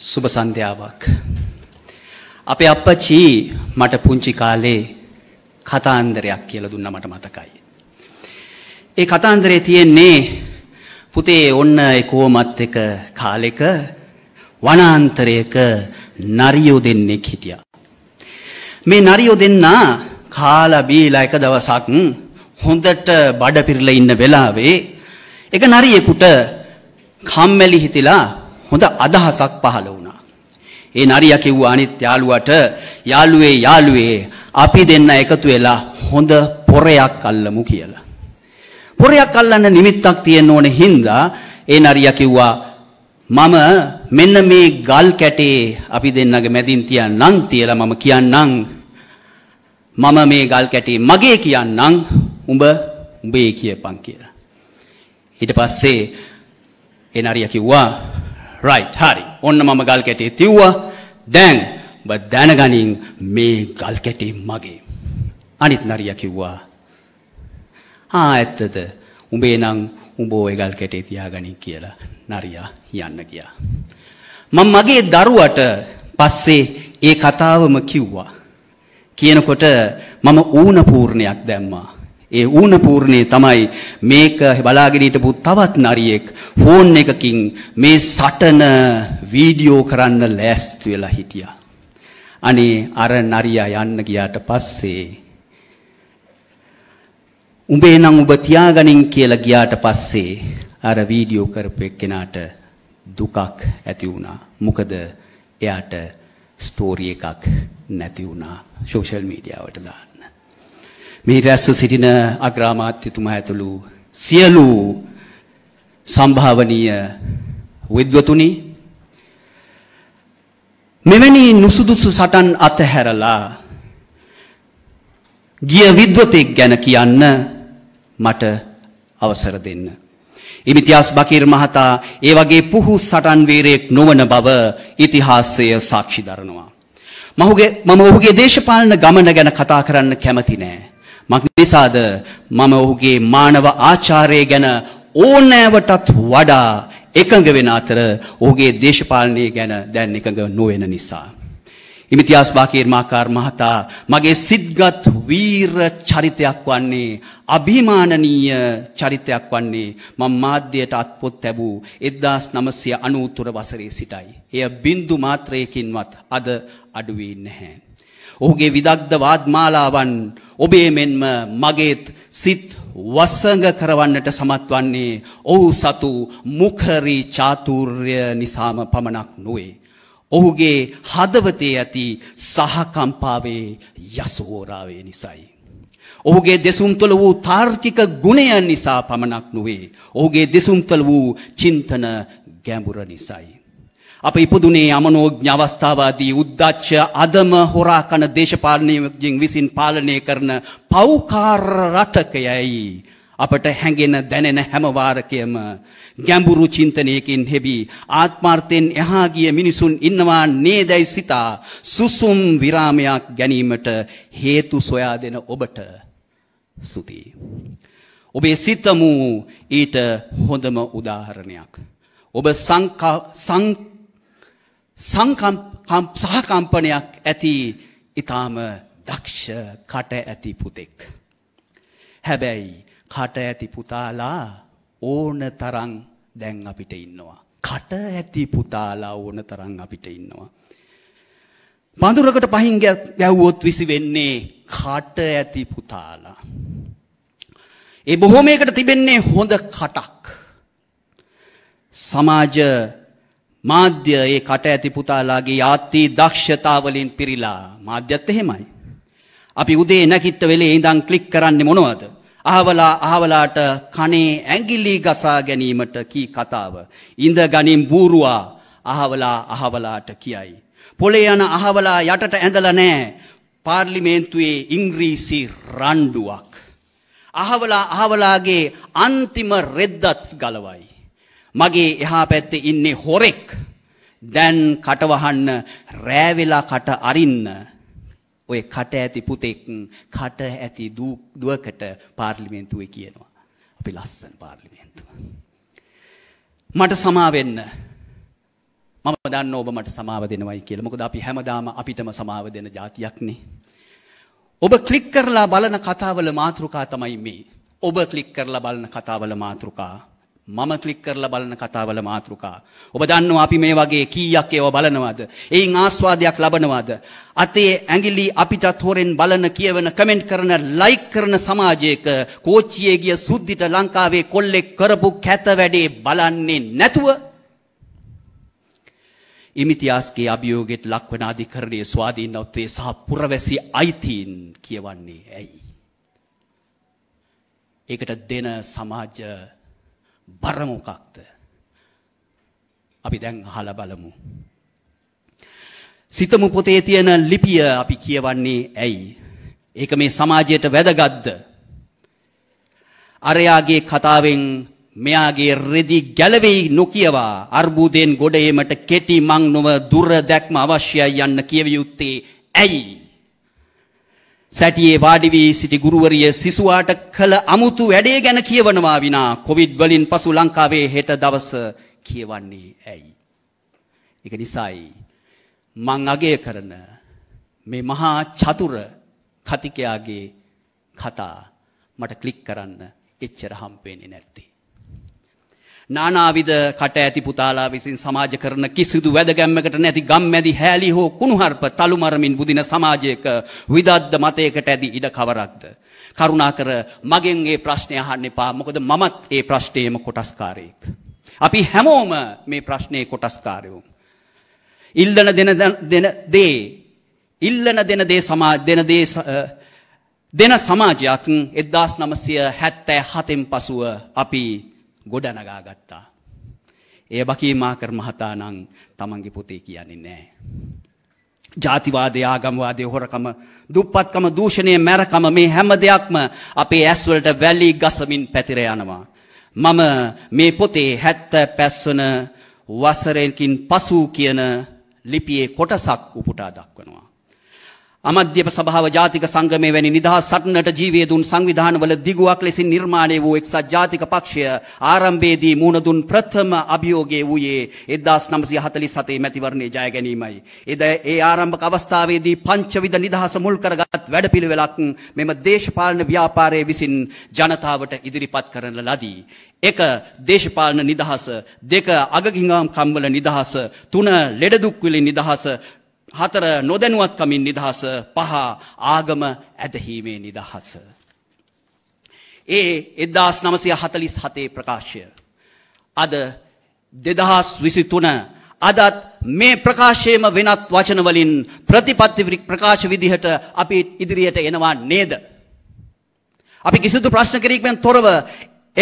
සුබ සන්ධ්‍යාවක්. අපේ අප්පච්චි මට පුංචි කාලේ කතාන්දරයක් කියලා දුන්න මට මතකයි. ඒ කතාන්දරේ තියෙන්නේ පුතේ ඔන්න ඒ කොමත් එක කාලෙක වනාන්තරයක නරියෝ දෙන්නෙක් හිටියා. මේ නරියෝ දෙන්නා කාලා බීලා එක දවසක් හොඳට බඩ පිරලා ඉන්න වෙලාවේ එක නරියෙකුට කම්මැලි හිතිලා හොඳ අදහසක් පහළ වුණා. ඒ නරියා කිව්වා අනිත් යාළුවට යාළුවේ යාළුවේ අපි දෙන්න එකතු වෙලා හොඳ පොරයක් අල්ලමු කියලා. පොරයක් අල්ලන්න නිමිත්තක් තියෙන්න ඕනේ හින්දා ඒ නරියා කිව්වා මම මෙන්න මේ ගල් කැටේ අපි දෙන්නගේ මැදින් තියන්නම් තියලා මම කියන්නම් මම මේ ගල් කැටේ මගේ කියන්නම් උඹ උඹේ කියපන් කියලා. ඊට පස්සේ ඒ නරියා කිව්වා right හරි ඔන්න මම ගල් කැටේ තිව්වා දැන් ඔබ දැනගනින් මේ ගල් කැටේ මගේ අනිත් නරියා කිව්වා ආ ඇත්තද උඹේ නම් උඹ ওই ගල් කැටේ තියාගනි කියලා නරියා යන්න ගියා මම මගේ දරුවට පස්සේ ඒ කතාවම කිව්වා කියනකොට මම ඌන පූර්ණයක් දැම්මා ඒ ඌනපූර්ණේ තමයි මේක බලාගෙන හිටපු තවත් නරියෙක් ෆෝන් එකකින් මේ සටන වීඩියෝ කරන්න ලෑස්ති වෙලා හිටියා. අනේ අර නරියා යන්න ගියාට පස්සේ උඹේ නම් ඔබ තියාගනින් කියලා ගියාට පස්සේ අර වීඩියෝ කරපු එක්කෙනාට දුකක් ඇති වුණා. මොකද එයාට ස්ටෝරි එකක් නැති වුණා සෝෂල් මීඩියාවට දාන්න. මේ රැස්ව සිටින අග්‍රාමාත්‍යතුමා ඇතුළු සියලු සම්භාවනීය විද්වතුනි මෙවැනි නුසුදුසු සටන් අතහැරලා ගිය විද්වතෙක් ගැන කියන්න මට අවසර දෙන්න. ඉමිතියාස් බකීර් මහතා ඒ වගේ පුහු සටන් වීරයෙක් නොවන බව ඉතිහාසය සාක්ෂි දරනවා. මම ඔහුගේ දේශපාලන ගමන ගැන කතා කරන්න කැමති නෑ. මක්නිසාද මම ඔහුගේ මානව ආචාරය ගැන ඕනෑවටත් වඩා එකඟ වෙන අතර ඔහුගේ දේශපාලනය ගැන දැන් එකඟ නොවෙන නිසා. ඉමිතියාස් බාකේර්මාකාර් මහතා මගේ සිද්ගත් වීර චරිතයක් වන්නේ අභිමානනීය චරිතයක් වන්නේ මම මාධ්‍යයට අත්පොත් ලැබූ 1993 වසරේ සිටයි. එය බින්දු මාත්‍රයකින්වත් අද අඩුවේ නැහැ. ඔහුගේ විදග්ධ වාද්මාලාවන් ඔබේ මෙන්ම මගේත් සිත් වසඟ කරවන්නට සමත් වන්නේ ඔහු සතු මුඛරි චාතුර්ය නිසාම පමණක් නොවේ. ඔහුගේ හදවතේ ඇති සහකම්පාවේ යසෝරාවේ නිසයි. ඔහුගේ දෙසුම්තල වූ තාර්කික ගුණයන් නිසා පමණක් නොවේ. ඔහුගේ දෙසුම්තල වූ චින්තන ගැඹුර නිසයි. අප ඉපදුනේ අමනෝඥ අවස්ථාවාදී උද්දච්ච අදම හොරාකන දේශපාලනයකින් විසින් පාලනය කරන පෞකාර රටකයයි අපට හැඟෙන දැනෙන හැම වාරකයම ගැඹුරු චින්තනයකින් හෙබි ආත්මార్థෙන් එහා ගිය මිනිසුන් ඉන්නවා නේදයි සිතා සුසුම් විරාමයක් ගැනීමට හේතු සොයා දෙන ඔබට සුති ඔබේ සිතමු ඊට හොඳම උදාහරණයක් ඔබ සංකා සහකම්පනයක් ඇති ඊටාම දක්ෂ කට ඇති පුතෙක්. හැබැයි කට ඇති පුතාලා ඕන තරම් දැන් අපිට ඉන්නවා. කට ඇති පුතාලා ඕන තරම් අපිට ඉන්නවා. පඳුරකට පහින් ගැව්වොත් විසි වෙන්නේ කට ඇති පුතාලා. ඒ බොහෝමයකට තිබෙන්නේ හොඳ කටක්. සමාජ මාධ්‍ය ඒ කට ඇති පුතාලාගේ යාත්‍රි දක්ෂතාවලින් පිරීලා මාධ්‍යත් එහෙමයි. අපි උදේ නැගිට වෙලේ ඉඳන් ක්ලික් කරන්නේ මොනවද? අහවලා අහවලාට කනේ ඇඟිලි ගසා ගැනීමට කී කතාව. ඉඳ ගනින් බූරුවා අහවලා අහවලාට කියයි. පොලේ යන අහවලා යටට ඇඳලා නැහැ. පාර්ලිමේන්තුවේ ඉංග්‍රීසි රණ්ඩුවක්. අහවලා අහවලාගේ අන්තිම රෙද්දත් ගලවයි. මගේ එහා පැත්තේ ඉන්නේ හොරෙක්. දැන් කටවහන්න රෑ වෙලා කට අරින්න. ඔය කට ඇති පුතෙක් කට ඇති දුවකට පාර්ලිමේන්තුවේ කියනවා. අපි ලස්සන පාර්ලිමේන්තුව. මට සමා වෙන්න. මම දන්න ඔබ මට සමාව දෙනවයි කියලා. මොකද අපි හැමදාම අපිටම සමාව දෙන જાතියක්නේ. ඔබ ක්ලික් කරලා බලන කතාවල මාතෘකා තමයි මේ. ඔබ ක්ලික් කරලා බලන කතාවල මාතෘකා මම ක්ලික් කරලා බලන කතාවල මාතෘකා. ඔබ දන්නවා අපි මේ වගේ කීයක් ඒව බලනවාද? එයින් ආස්වාදයක් ලබනවාද? අතේ ඇඟිලි අපිටත් හොරෙන් බලන කියවන කමෙන්ට් කරන ලයික් කරන සමාජයක කෝච්චියේ ගිය සුද්ධිත ලංකාවේ කොල්ලෙක් කරපු කැත වැඩේ බලන්නේ නැතුව ඉමිතියාස්ගේ අභියෝගෙත් ලක්වන අධිකරණයේ ස්වාධීනත්වයේ සහ පුරවැසි අයිතීන් කියවන්නේ ඇයි? ඒකට දෙන සමාජ බර මොකක්ද? අපි දැන් අහලා බලමු. සිතමු පොතේ තියෙන ලිපිය අපි කියවන්නේ ඇයි? ඒක මේ සමාජයට වැදගත්ද? අරයාගේ කතාවෙන් මෙයාගේ රෙදි ගැලවෙයි නොකියවා අර්බුදයෙන් ගොඩ ඒමට කෙටි මං නොව දුර දැක්ම අවශ්‍යයි යන්න කියවිය යුත්තේ ඇයි? සැටියේ වාඩි වී සිටි ගුරුවරිය සිසුවාට කළ අමුතු වැඩේ ගැන කියවනවා විනා කොවිඩ් වලින් පසු ලංකාවේ හෙට දවස කියවන්නේ ඇයි? ඒක නිසායි මං අගය කරන මේ මහා චතුර කතිකයාගේ කතා මට ක්ලික් කරන්න එච්චර හම්බ වෙන්නේ නැත්තේ. නානාවිද කට ඇති පුතාලා විසින් සමාජ කරන කිසිදු වැදගැම්මකට නැති ගම්මැදි හැලි හෝ කුණුහarp තලුමරමින් බුදින සමාජයක විදද්ද මතයකට ඇති ඉඩ කවරක්ද කරුණාකර මගෙන් මේ ප්‍රශ්නය අහන්න එපා මොකද මමත් මේ ප්‍රශ්නයේම කොටස්කාරයෙක් අපි හැමෝම මේ ප්‍රශ්නයේ කොටස්කාරයෝ ඉල්ලන දෙන දෙන දේ ඉල්ලන දෙන දේ සමාජ දෙන දේ දෙන සමාජයක් 1977න් පසුව අපි ගොඩනගා ගත්තා. ඒ බකීමාකර් මහතා නම් තමන්ගේ පුතේ කියන්නේ නැහැ. ජාතිවාදය ආගමවාදය හොරකම දුප්පත්කම දූෂණය මැරකම මේ හැම දෙයක්ම අපේ ඇස්වලට වැලි ගසමින් පැතිර යනවා. මම මේ පොතේ හැත්ත පැස්වන වසරෙන්කින් පසු කියන ලිපියේ කොටසක් උපුටා දක්වනවා. අමධ්‍යප සභාව ජාතික සංගමය වැනි නිදහස් සටනට ජීවය දුන් සංවිධානවල දිගුවක් ලෙසින් නිර්මාණය වූ එක්සත් ජාතික පක්ෂය ආරම්භයේදී මුණ දුන් ප්‍රථම අභියෝගය වූයේ 1947 මැතිවරණයේ ජය ගැනීමයි. එද ඒ ආරම්භක අවස්ථාවේදී පංචවිධ නිදහස මුල් කරගත් වැඩපිළිවෙලක් මෙම දේශපාලන ව්‍යාපාරයේ විසින් ජනතාවට ඉදිරිපත් කරන ලදී. එක දේශපාලන නිදහස දෙක අගගිංගාම් කම්වල නිදහස තුන ලෙඩදුක්විලි නිදහස හතර නොදැනුවත්කමින් නිදහස පහ ආගම ඇදහීමේ නිදහස. ඒ එදදාස් නමසය හතලිස් හතේ ප්‍රකාශය. අද දෙදහස් විසිතුන අදත් මේ ප්‍රකාශයම වෙනත් වචනවලින් ප්‍රතිපත්ති ප්‍රකාශ විදිහට අපි ඉදිරියට එනවා නේද. අපි කිසිදු ප්‍රශ්න කිරීමෙන් තොරව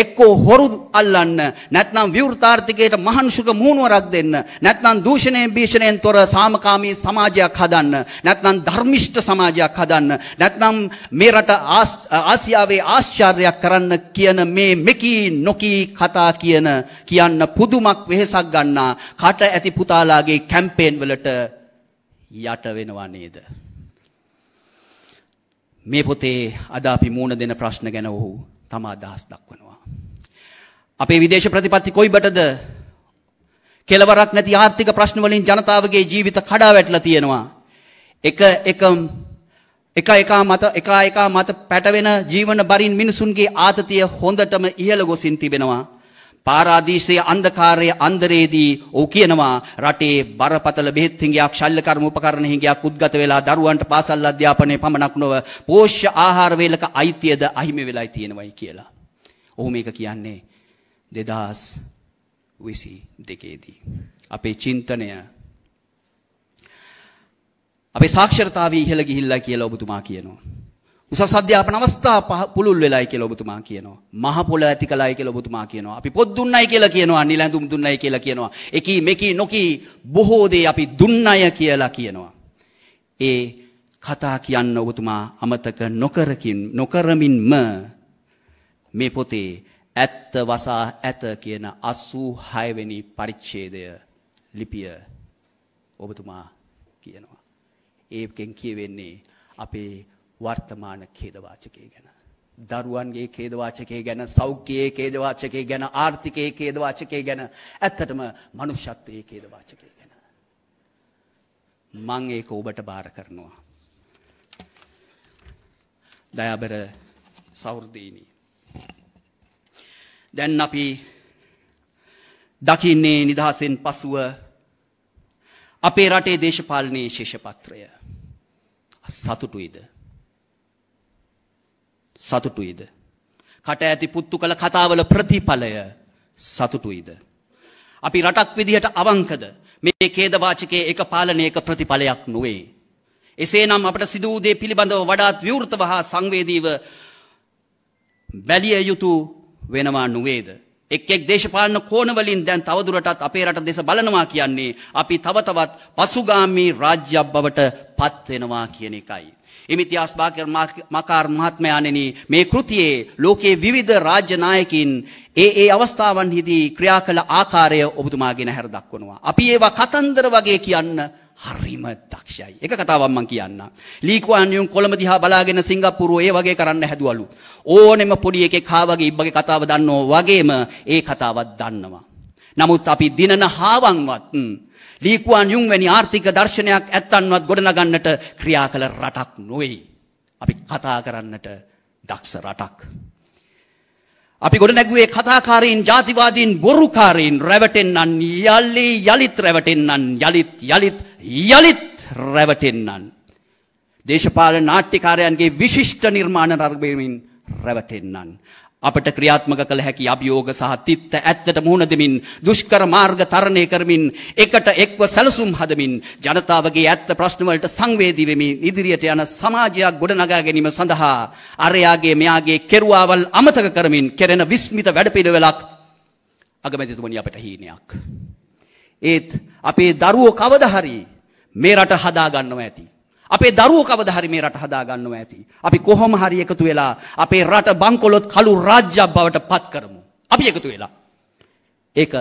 එක්කෝ හොරු අල්ලන්න නැත්නම් විවෘතාර්ථිකයට මහන්සුක මූණුවරක් දෙන්න නැත්නම් දූෂණයෙන් භීෂණයෙන් තොර සාමකාමී සමාජයක් හදන්න නැත්නම් ධර්මිෂ්ඨ සමාජයක් හදන්න නැත්නම් මේ රට ආසියාවේ ආශ්චර්යයක් කරන්න කියන මේ මෙකී නොකී කතා කියන කියන්න පුදුමක් වෙහසක් ගන්නා කට ඇති පුතාලාගේ කැම්පේන් වලට යට වෙනවා නේද මේ පොතේ අද අපි මූණ දෙන ප්‍රශ්න ගැන ඔහු තම අදහස් දක්වනවා අපේ විදේශ ප්‍රතිපත්ති කොයිබටද කෙලවරක් නැති ආර්ථික ප්‍රශ්න වලින් ජනතාවගේ ජීවිත කඩා වැටලා තියෙනවා. එක එක එක එක මත එක එක මත පැටවෙන ජීවන බරින් මිනිසුන්ගේ ආතතිය හොඳටම ඉහළ ගොසින් තිබෙනවා. පාරාදීසයේ අන්ධකාරයේ අන්දරේදී ඔහු කියනවා රටේ බරපතල බෙහෙත් හිඟයක් ශල්‍ය කර්ම උපකරණ හිඟයක් උද්ගත වෙලා දරුවන්ට පාසල් අධ්‍යාපනයේ පමණක් නොව පෝෂ්‍ය ආහාර වේලක අයිතියද අහිමි වෙලයි තියෙනවයි කියලා. ඔහු මේක කියන්නේ දෙදහස් විසි දෙකේදී. අපේ චින්තනය අපේ සාක්ෂරතාව ඉහළ ගිහිල්ලා කියලා ඔබතුමා කියනවා. උසස් අධ්‍යාපන අවස්ථා පුළුල් වෙලයි කියලා ඔබතුමා කියනවා. මහ පොළ ඇති කලයි කියලා ඔබතුමා කියනවා. අපි පොත් දුන්නයි කියලා කියනවා. නිලැඳුම් දුන්නයි කියලා කියනවා. එකී මෙකී නොකී බොහෝ දේ අපි දුන්නය කියලා කියනවා. ඒ කතා කියන්න ඔබතුමා අමතක නොකරකින් නොකරමින්ම මේ පොතේ ඇත්ත වසා ඇත කියන 86 වෙනි පරිච්ඡේදය ලිපිය ඔබතුමා කියනවා. ඒකෙන් කියවෙන්නේ අපේ වර්තමාන ඛේදවාචකය ගැන. දරුවන්ගේ ඛේදවාචකය ගැන, සෞඛ්‍යයේ ඛේදවාචකය ගැන, ආර්ථිකයේ ඛේදවාචකය ගැන, ඇත්තටම මනුෂ්‍යත්වයේ ඛේදවාචකය ගැන. මං ඒක ඔබට බාර කරනවා. දයාබර සෞර්දීනී දැන් අපි දකින්නේ නිදහසෙන් පසුව අපේ රටේ දේශපාලනයේ ශේෂපත්‍රය සතුටුයිද සතුටුයිද කට ඇති පුත්තු කළ කතාවල ප්‍රතිඵලය සතුටුයිද අපි රටක් විදිහට අවංකද මේ ඛේදවාචකයේ එක පාලනයක ප්‍රතිඵලයක් නොවේ එසේනම් අපට සිදු වූ දේ පිළිබඳව වඩාත් විවෘතව හා සංවේදීව බැලිය යුතු වෙනවා නුවේද. එක් එක් දේශපාලන කෝණවලින් දැන් තවදුරටත් අපේ රට දෙස බලනවා කියන්නේ අපි තව තවත් පසුගාමී රාජ්‍යයක් බවට පත් වෙනවා කියන එකයි. ඉමිතියාස් බාකර් මකාර් මහත්මයාණෙනි මේ කෘතියේ ලෝකයේ විවිධ රාජ්‍ය නායකින් ඒ ඒ අවස්ථාවන්හිදී ක්‍රියා කළ ආකාරය ඔබතුමාගෙන හැර දක්වනවා. අපි ඒවා කතන්දර වගේ කියන්න හරිම දක්ෂයි. එක කතාවක් මම කියන්නම්. ලී කුවන් යුන් කොළඹ දිහා බලාගෙන සිංගප්පූරුව ඒ වගේ කරන්න හැදුවලු. ඕනෙම පොඩි එකෙක් හා වගේ ඉබ්බගේ කතාව දන්නෝ වගේම ඒ කතාවත් දන්නවා. නමුත් අපි දිනන හාවන්වත් ලී කුවන් යුන් වැනි ආර්ථික දර්ශනයක් ඇත්තන්වත් ගොඩනගන්නට ක්‍රියා කළ රටක් නොවේ. අපි කතා කරන්නට දක්ෂ රටක්. අපි ගොඩනැගුවේ කතාකාරීන් ජාතිවාදීන් බොරුකාරීන් රැවටෙන්නන් යලි යලිත් රැවටෙන්නන් යලිත් යලිත් යළිත් රැවටෙන්නන්. දේශපාලන නාට්‍යකාරයන්ගේ විශිෂ්ට නිර්මාණ රඟපෑමින් රැවටෙන්නන්. අපට ක්‍රියාත්මක කළ හැකි අභියෝග සහ තිත්ත ඇත්තට මුහුණ දෙමින් දුෂ්කර මාර්ග තරණය කරමින් එකට එක්ව සැලසුම් හදමින් ජනතාවගේ ඇත්ත ප්‍රශ්න වලට සංවේදී වෙමින් ඉදිරියට යන සමාජයක් ගොඩනගා ගැනීම සඳහා අරයාගේ මෙයාගේ කෙරුවාවල් අමතක කරමින් කෙරෙන විස්මිත වැඩපිළිවෙලක් අගමැතිතුමනි අපට හීනයක් ඒත් අපේ දරුවෝ කවදා හරි මේ රට හදා ගන්නවා ඇති. අපේ දරුවෝ කවදා හරි මේ රට හදා ගන්නවා ඇති. අපි කොහොම හරි එකතු වෙලා අපේ රට බංකොලොත් කළු රාජ්‍යයක් බවට පත් කරමු. අපි එකතු වෙලා. ඒක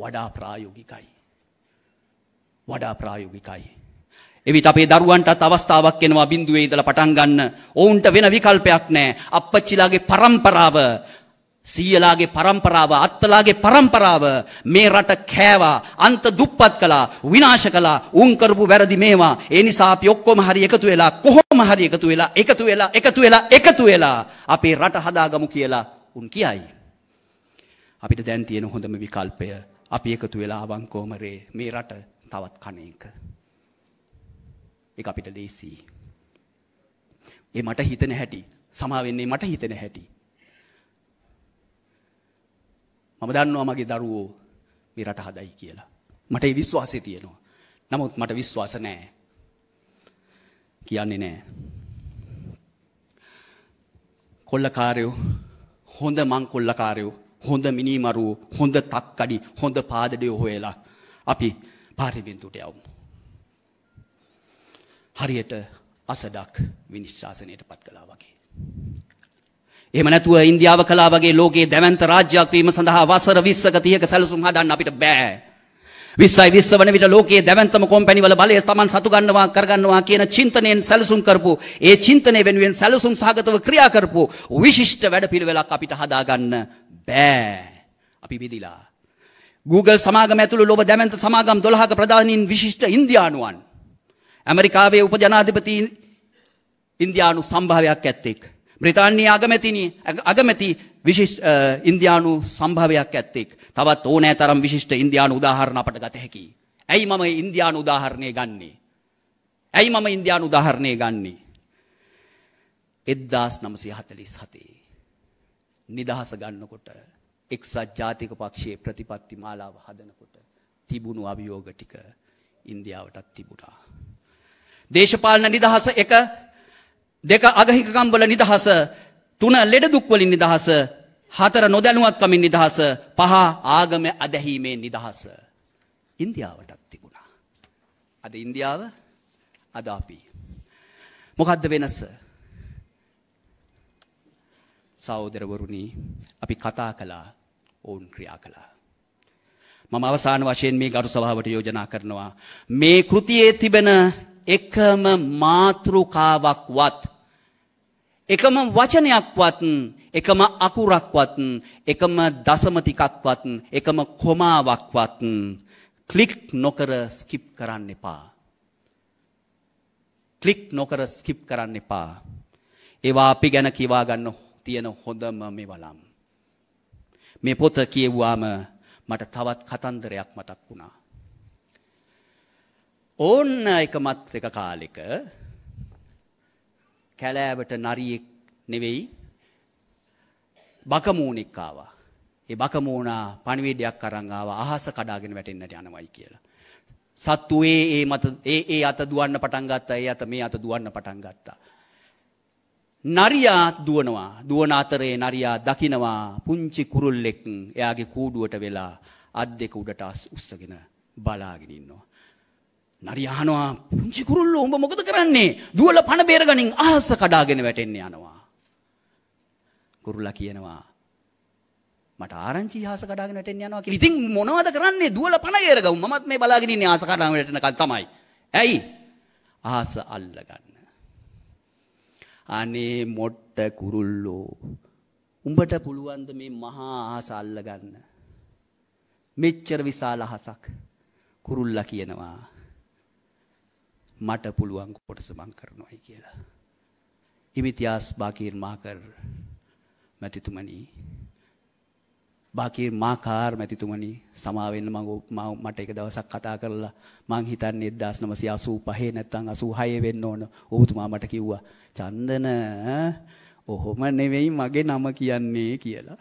වඩා ප්‍රායෝගිකයි. වඩා ප්‍රායෝගිකයි. එවිට අපේ දරුවන්ටත් අවස්ථාවක් එනවා බිඳුවේ ඉඳලා පටන් ගන්න. ඔවුන්ට වෙන විකල්පයක් නැහැ. අප්පච්චිලාගේ પરම්පරාව සීයලාගේ પરම්පරාව අත්තලාගේ પરම්පරාව මේ රට කෑවා අන්ත දුප්පත් කළා විනාශ කළා උන් කරපු වැරදි මේවා ඒ නිසා අපි ඔක්කොම හරි එකතු වෙලා කොහොම හරි එකතු වෙලා එකතු වෙලා එකතු වෙලා එකතු වෙලා අපේ රට හදාගමු කියලා උන් කියයි අපිට දැන් තියෙන හොඳම විකල්පය අපි එකතු වෙලා අවංකෝමරේ මේ රට තවත් කණ එක ඒක අපිට ලේසි ඒ මට හිතෙන හැටි සමා වෙන්නේ මට හිතෙන හැටි මම දන්නවා මගේ දරුවෝ මේ රට හදයි කියලා. මට ඒ විශ්වාසය තියෙනවා. නමුත් මට විශ්වාස නැහැ. කියන්නේ නැහැ. කොල්ලකාරයෝ හොඳ මං කොල්ලකාරයෝ හොඳ මිනිමරුවෝ හොඳ තක්කඩි හොඳ පාදඩයෝ හොයලා අපි පාර්ලිමේන්තුවට යවමු. හරියට අසඩක් විනිශ්චාසනයට පත් කළා වගේ. එහෙම නැතුව ඉන්දියාව කලා වගේ ලෝකයේ දැවැන්ත රාජ්‍යයක් වීම සඳහා වසර 20ක 30ක සැලසුම් හදන්න අපිට බෑ. 20යි 20 වන විට ලෝකයේ දැවැන්තම කොම්පැනිවල බලය Taman සතු ගන්නවා කරගන්නවා කියන චින්තනයෙන් සැලසුම් කරපු ඒ චින්තනය වෙනුවෙන් සැලසුම් සහගතව ක්‍රියා කරපු විශිෂ්ට වැඩපිළිවෙලක් අපිට හදාගන්න බෑ. අපි බෙදිලා. Google සමාගම ඇතුළු ලොව දැවැන්ත සමාගම් 12ක ප්‍රධානීන් විශිෂ්ට ඉන්දියානුවන් ඇමරිකාවේ උපජනාධිපති ඉන්දියානු සම්භාවයක් ඇත්තෙක් බ්‍රතාන්නේ අගමැතින අගමැති විශිෂ් ඉන්දයානු සම්භාවයක් ඇත්තෙක් තවත් ඕනෑ තරම් විශිෂ්ට ඉන්දයානු උදාහරණ අපට ගත හැකි. ඇයි මම ඉන්දයානු උදාහරණය ගන්නේ. ඇයි මම ඉන්දයානු උදාහරණය ගන්නේ. එද්දාස් නමසය හතලිස් හතේ. නිදහස ගන්නකොට එක්සත් ජාතික පක්ෂයේ ප්‍රතිපත්ති මාලාව හදනකොට තිබුණු අභියෝග ටික ඉන්දියාවටත් තිබුණා. දේශපාලන නිදහස එක දෙක අගහිකකම්වල නිදහස තුන ලෙඩ දුක්වලින් නිදහස හතර නොදැනුවත්කමින් නිදහස පහ ආගම අදැහීමේ නිදහස ඉන්දියාවටත් තිබුණා අද ඉන්දියාව අද අපි මොකද්ද වෙනස සහෝදරවරුනි අපි කතා කළා ඔවුන් ක්‍රියා කළා මම අවසාන වශයෙන් මේ ගරු සභාවට යෝජනා කරනවා මේ කෘතියේ තිබෙන එකම මාතෘකාවක්වත් එකම වචනයක්වත් එකම අකුරක්වත් එකම දශම ටිකක්වත් එකම කොමාවක්වත් ක්ලික් නොකර ස්කිප් කරන්න එපා. ක්ලික් නොකර ස්කිප් කරන්න එපා. ඒවා අපි ගැන කිවා ගන්න තියෙන හොඳම මෙවලම්. මේ පොත කියවුවාම මට තවත් කතන්දරයක් මතක් වුණා. ඕන්න එකමත් එක කාලෙක කැලෑවට නරියෙක් නෙවෙයි බකමූණෙක් ආවා. ඒ බකමූණා පණිවිඩයක් අරන් ආවා අහස කඩාගෙන වැටෙන්නට යනවයි කියලා. සත්තු ඒ ඒ මත ඒ ඒ අත දුවන්න පටන් ගත්තා. ඒ අත මේ අත දුවන්න පටන් ගත්තා. නරියා දුවනවා. දුවන අතරේ නරියා දකිනවා පුංචි කුරුල්ලෙක් එයාගේ කූඩුවට වෙලා අත් දෙක උඩට උස්සගෙන බලාගෙන ඉන්නවා. නරි අහනවා පුංචි කුරුල්ලෝ උඹ මොකද කරන්නේ? දුවල පණ බේර ගනින් අහස කඩාගෙන වැටෙන්න යනවා. කුරුල්ලා කියනවා මට ආරංචි අහස කඩාගෙන වැටෙන්න යනවා කියලා. ඉතින් මොනවද කරන්නේ? දුවල පණ බේර ගමු. මමත් මේ බලාගෙන ඉන්නේ අහස කඩාගෙන වැටෙනකන් තමයි. ඇයි? අහස අල්ලගන්න. අනේ මොට්ට කුරුල්ලෝ උඹට පුළුවන්ද මේ මහා අහස අල්ලගන්න? මෙච්චර විශාල අහසක් කුරුල්ලා කියනවා මට පුළුවන් කොටස මං කරනවායි කියලා. ඉමිතියාස් බාකීර් මාකර් මැතිතුමනි බාකීර් මාකාර් මැතිතුමනි සමාවෙන්න මම මට එක දවසක් කතා කරලා මං හිතන්නේ 1985 නැත්නම් 86 වෙන්න ඕන. ඔබතුමා මට කිව්වා චන්දන ඔහොම නෙවෙයි මගේ නම කියන්නේ කියලා.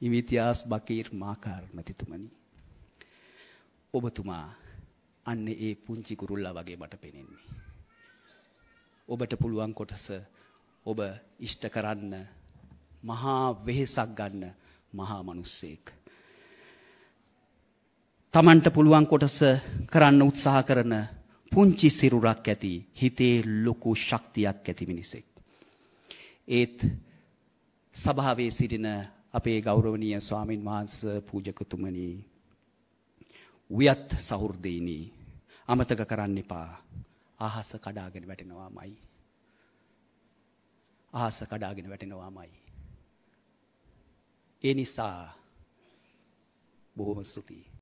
ඉමිතියාස් බකීර් මාකාර් මැතිතුමනි ඔබතුමා අන්න ඒ පුංචි කුරුල්ලා වගේ මට පෙනෙන්නේ. ඔබට පුළුවන් කොටස ඔබ ඉෂ්ට කරන්න මහා වෙහෙසක් ගන්න මහා මිනිස්සෙක්. Tamanට පුළුවන් කොටස කරන්න උත්සාහ කරන පුංචි සිරුරක් ඇති හිතේ ලොකු ශක්තියක් ඇති මිනිසෙක්. ඒත් සභාවේ සිටින අපේ ගෞරවනීය ස්වාමින් වහන්සේ පූජකතුමනි වියත් සහෘදීනී අමතක කරන්න එපා. අහස කඩාගෙන වැටෙනවාමයි. අහස කඩාගෙන වැටෙනවාමයි. ඒ නිසා බොහොම ස්තුතියි.